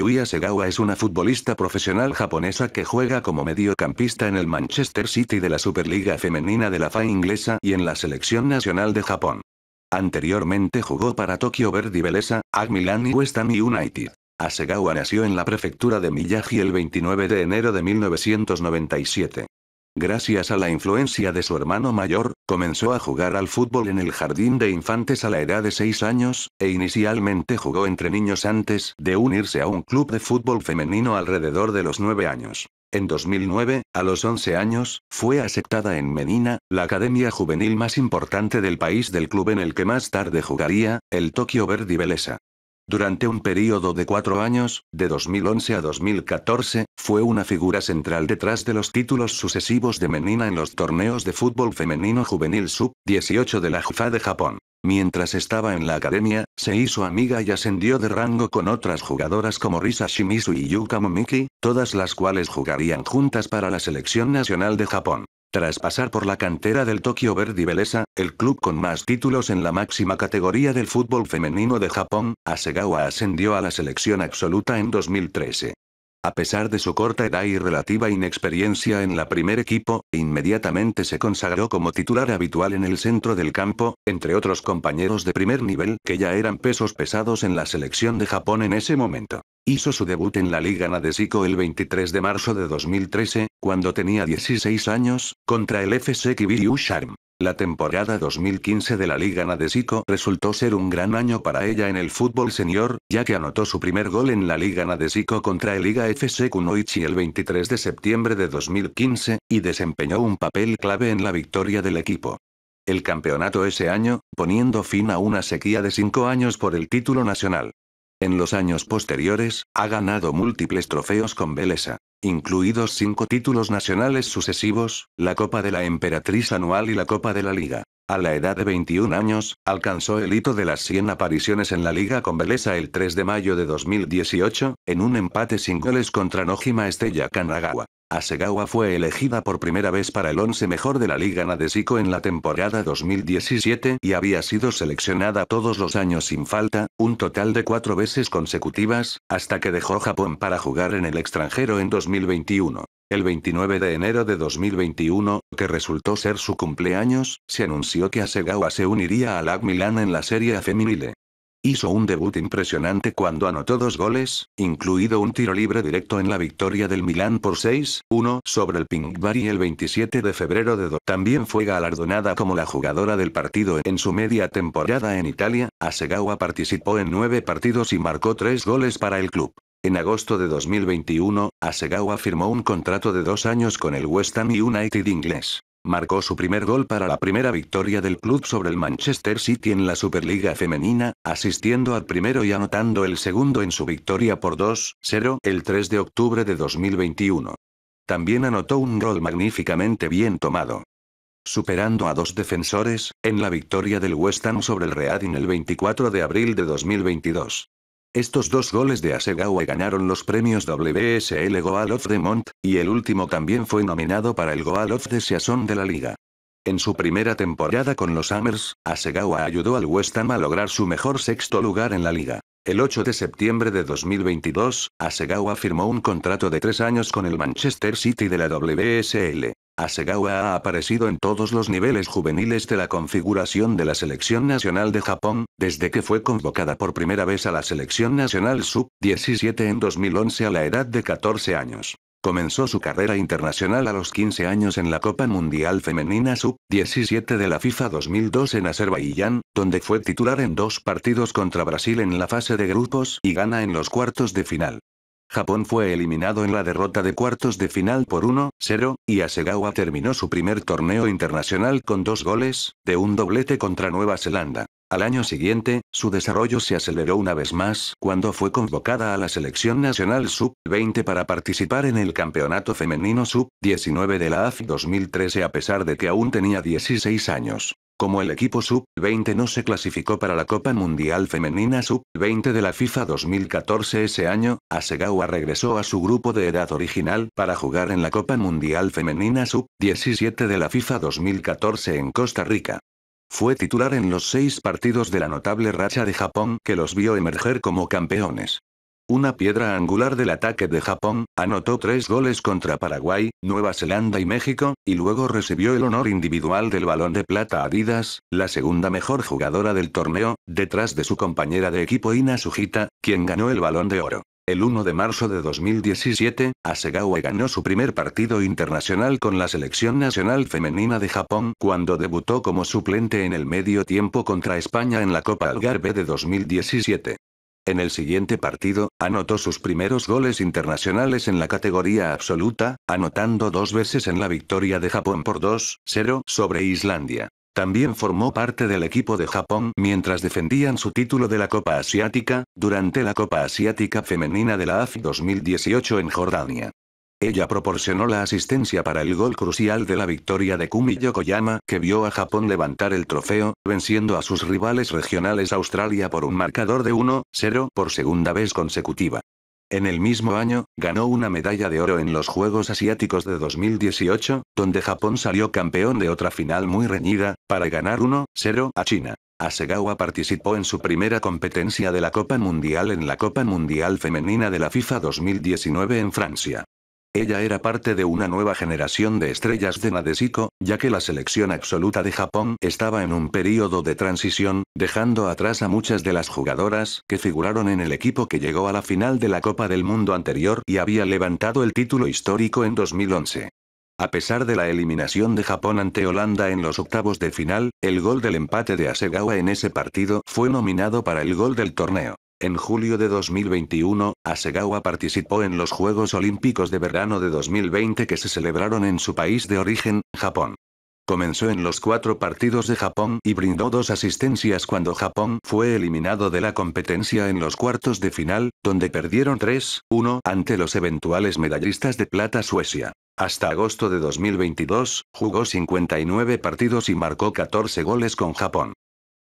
Yui Segawa es una futbolista profesional japonesa que juega como mediocampista en el Manchester City de la Superliga Femenina de la FA inglesa y en la Selección Nacional de Japón. Anteriormente jugó para Tokyo Verdy Beleza, AC Milan y West Ham United. Asegawa nació en la prefectura de Miyagi el 29 de enero de 1997 gracias a la influencia de su hermano mayor, comenzó a jugar al fútbol en el jardín de infantes a la edad de 6 años, e inicialmente jugó entre niños antes de unirse a un club de fútbol femenino alrededor de los 9 años. En 2009, a los 11 años, fue aceptada en Menina, la academia juvenil más importante del país del club en el que más tarde jugaría, el Tokio Verdi beleza durante un periodo de cuatro años, de 2011 a 2014, fue una figura central detrás de los títulos sucesivos de Menina en los torneos de fútbol femenino juvenil sub-18 de la JUFA de Japón. Mientras estaba en la academia, se hizo amiga y ascendió de rango con otras jugadoras como Risa Shimizu y Yuka Momiki, todas las cuales jugarían juntas para la selección nacional de Japón. Tras pasar por la cantera del Tokyo Verdy Beleza, el club con más títulos en la máxima categoría del fútbol femenino de Japón, Asegawa ascendió a la selección absoluta en 2013. A pesar de su corta edad y relativa inexperiencia en la primer equipo, inmediatamente se consagró como titular habitual en el centro del campo, entre otros compañeros de primer nivel que ya eran pesos pesados en la selección de Japón en ese momento. Hizo su debut en la Liga Nadesico el 23 de marzo de 2013, cuando tenía 16 años, contra el FC Kibiru Sharm. La temporada 2015 de la Liga Nadesico resultó ser un gran año para ella en el fútbol senior, ya que anotó su primer gol en la Liga Nadesico contra el Liga FC Kunoichi el 23 de septiembre de 2015, y desempeñó un papel clave en la victoria del equipo. El campeonato ese año, poniendo fin a una sequía de cinco años por el título nacional. En los años posteriores, ha ganado múltiples trofeos con Beleza incluidos cinco títulos nacionales sucesivos, la Copa de la Emperatriz anual y la Copa de la Liga. A la edad de 21 años, alcanzó el hito de las 100 apariciones en la liga con Beleza el 3 de mayo de 2018, en un empate sin goles contra Nojima Estella Kanagawa. Asegawa fue elegida por primera vez para el once mejor de la Liga Nadesico en la temporada 2017 y había sido seleccionada todos los años sin falta, un total de cuatro veces consecutivas, hasta que dejó Japón para jugar en el extranjero en 2021. El 29 de enero de 2021, que resultó ser su cumpleaños, se anunció que Asegawa se uniría al AC Milan en la Serie A Hizo un debut impresionante cuando anotó dos goles, incluido un tiro libre directo en la victoria del Milán por 6-1 sobre el y el 27 de febrero de 2. También fue galardonada como la jugadora del partido en su media temporada en Italia. Asegawa participó en nueve partidos y marcó tres goles para el club. En agosto de 2021, Asegawa firmó un contrato de dos años con el West Ham United inglés. Marcó su primer gol para la primera victoria del club sobre el Manchester City en la Superliga Femenina, asistiendo al primero y anotando el segundo en su victoria por 2-0 el 3 de octubre de 2021. También anotó un gol magníficamente bien tomado. Superando a dos defensores, en la victoria del West Ham sobre el Reading el 24 de abril de 2022. Estos dos goles de Asegawa ganaron los premios WSL Goal of the Month, y el último también fue nominado para el Goal of the Season de la liga. En su primera temporada con los Hammers, Asegawa ayudó al West Ham a lograr su mejor sexto lugar en la liga. El 8 de septiembre de 2022, Asegawa firmó un contrato de tres años con el Manchester City de la WSL. Asegawa ha aparecido en todos los niveles juveniles de la configuración de la selección nacional de Japón, desde que fue convocada por primera vez a la selección nacional sub-17 en 2011 a la edad de 14 años. Comenzó su carrera internacional a los 15 años en la Copa Mundial Femenina Sub-17 de la FIFA 2002 en Azerbaiyán, donde fue titular en dos partidos contra Brasil en la fase de grupos y gana en los cuartos de final. Japón fue eliminado en la derrota de cuartos de final por 1-0, y Asegawa terminó su primer torneo internacional con dos goles, de un doblete contra Nueva Zelanda. Al año siguiente, su desarrollo se aceleró una vez más cuando fue convocada a la selección nacional sub-20 para participar en el campeonato femenino sub-19 de la AF 2013 a pesar de que aún tenía 16 años. Como el equipo sub-20 no se clasificó para la Copa Mundial Femenina sub-20 de la FIFA 2014 ese año, Asegawa regresó a su grupo de edad original para jugar en la Copa Mundial Femenina sub-17 de la FIFA 2014 en Costa Rica. Fue titular en los seis partidos de la notable racha de Japón que los vio emerger como campeones una piedra angular del ataque de Japón, anotó tres goles contra Paraguay, Nueva Zelanda y México, y luego recibió el honor individual del balón de plata Adidas, la segunda mejor jugadora del torneo, detrás de su compañera de equipo Ina Sujita, quien ganó el balón de oro. El 1 de marzo de 2017, Asegawa ganó su primer partido internacional con la selección nacional femenina de Japón cuando debutó como suplente en el medio tiempo contra España en la Copa Algarve de 2017. En el siguiente partido, anotó sus primeros goles internacionales en la categoría absoluta, anotando dos veces en la victoria de Japón por 2-0 sobre Islandia. También formó parte del equipo de Japón mientras defendían su título de la Copa Asiática, durante la Copa Asiática Femenina de la AFI 2018 en Jordania. Ella proporcionó la asistencia para el gol crucial de la victoria de Kumi Yokoyama, que vio a Japón levantar el trofeo, venciendo a sus rivales regionales Australia por un marcador de 1-0 por segunda vez consecutiva. En el mismo año, ganó una medalla de oro en los Juegos Asiáticos de 2018, donde Japón salió campeón de otra final muy reñida, para ganar 1-0 a China. Asegawa participó en su primera competencia de la Copa Mundial en la Copa Mundial Femenina de la FIFA 2019 en Francia. Ella era parte de una nueva generación de estrellas de Nadeshiko, ya que la selección absoluta de Japón estaba en un período de transición, dejando atrás a muchas de las jugadoras que figuraron en el equipo que llegó a la final de la Copa del Mundo anterior y había levantado el título histórico en 2011. A pesar de la eliminación de Japón ante Holanda en los octavos de final, el gol del empate de Asegawa en ese partido fue nominado para el gol del torneo. En julio de 2021, Asegawa participó en los Juegos Olímpicos de Verano de 2020 que se celebraron en su país de origen, Japón. Comenzó en los cuatro partidos de Japón y brindó dos asistencias cuando Japón fue eliminado de la competencia en los cuartos de final, donde perdieron 3-1 ante los eventuales medallistas de plata Suecia. Hasta agosto de 2022, jugó 59 partidos y marcó 14 goles con Japón.